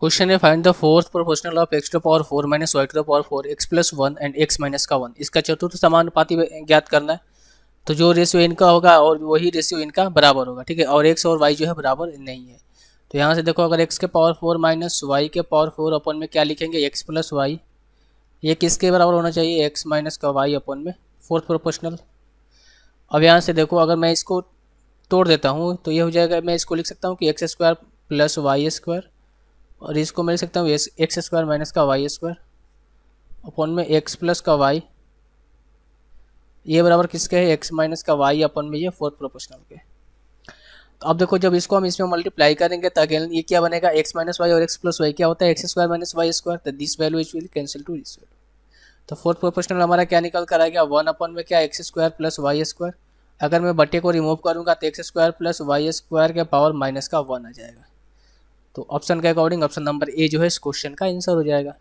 question है find the fourth proportional of x to power four minus y to the power four x plus one and x minus का one इसका चतुर्थ समानुपाति ज्ञात करना है तो जो रेशियो इनका होगा और वही रेशियो इनका बराबर होगा ठीक है और एक्स और वाई जो है बराबर नहीं है तो यहाँ से देखो अगर एक्स के पावर फोर माइनस वाई के पावर फोर अपन में क्या लिखेंगे एक्स प्लस वाई ये किसके बराबर होना चाहिए एक्स माइनस का वाई अपन में फोर्थ प्रोपोर्शनल अब यहाँ से देखो अगर मैं इसको तोड़ देता हूँ तो ये हो जाएगा मैं इसको लिख सकता हूँ कि x square plus y square और इसको मैं लिख सकता हूँ एक्स स्क्वायर माइनस का वाई स्क्वायर अपन में एक्स प्लस का वाई ये बराबर किसके है एक्स माइनस का वाई अपन में ये फोर्थ प्रोपोर्शनल के तो अब देखो जब इसको हम इसमें मल्टीप्लाई करेंगे तो अगेन ये क्या बनेगा एक्स माइनस वाई और एक्स प्लस वाई क्या होता है x square minus y square तो this value is will cancel to this value तो फोर्थ प्रोपोर्शनल हमारा क्या निकल कर आएगा वन अपन में क्या x square plus y square अगर मैं बटे को रिमूव करूंगा तो x square plus y square के पावर माइनस का वन आ जाएगा तो ऑप्शन के अकॉर्डिंग ऑप्शन नंबर ए जो है इस क्वेश्चन का आंसर हो जाएगा